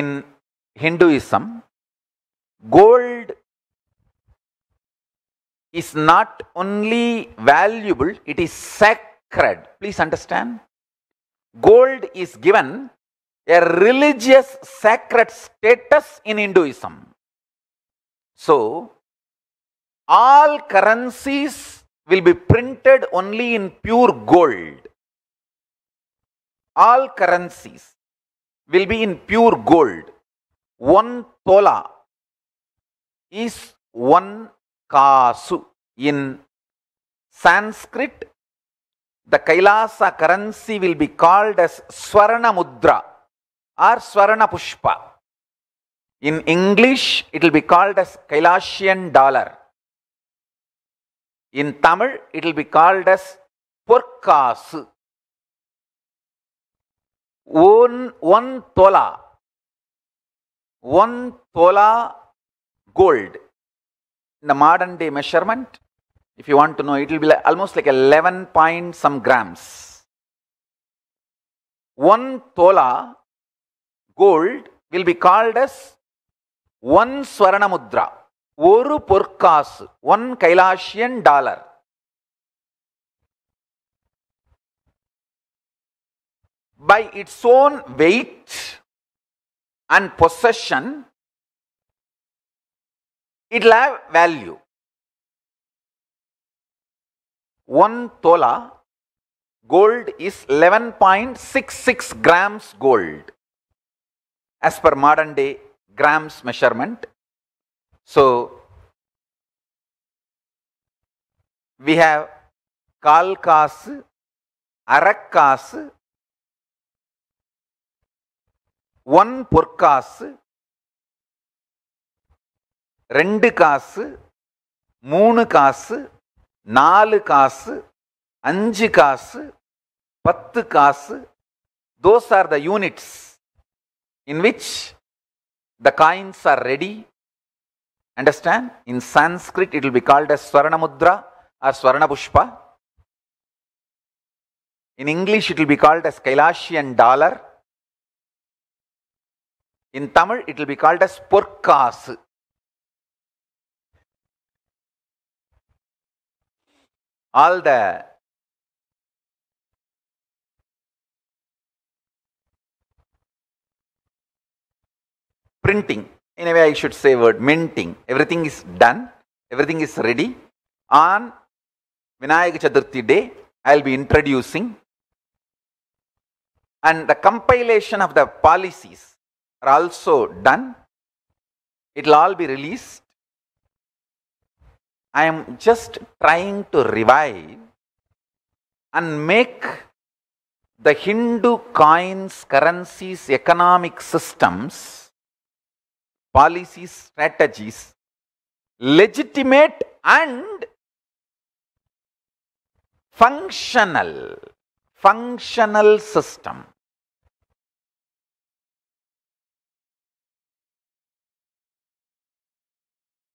in Hinduism, gold is not only valuable, it is sacred. Please understand. Gold is given a religious sacred status in Hinduism. So, all currencies will be printed only in pure gold. All currencies will be in pure gold. One tola is one kasu. In Sanskrit, the Kailasa currency will be called as Swarana Mudra or Swarana Pushpa. In English, it will be called as Kailashian dollar. In Tamil, it will be called as Purkasu. one, one tola, one tola gold. In the modern day measurement, if you want to know, it will be like, almost like 11 point some grams. One tola gold will be called as one swarana mudra. ஒரு one kailashian dollar. by its own weight and possession, it'll have value. One tola gold is 11.66 grams gold as per modern day grams measurement. So, we have kalkas, காசு one பொற்காசு ரெண்டு காசு மூணு காசு நாலு காசு அஞ்சு காசு பத்து காசு those are the units in which the coins are ready understand in Sanskrit it will be called as swarnamudra or swarnapushpa In English, it will be called as Kailasian dollar In Tamil, it will be called as Porkas. All the printing, anyway, I should say word minting, everything is done, everything is ready. On Vinayak Chaturthi day, I will be introducing and the compilation of the policies are also done. It will all be released. I am just trying to revive and make the Hindu coins, currencies, economic systems, policies, strategies legitimate and functional, functional system.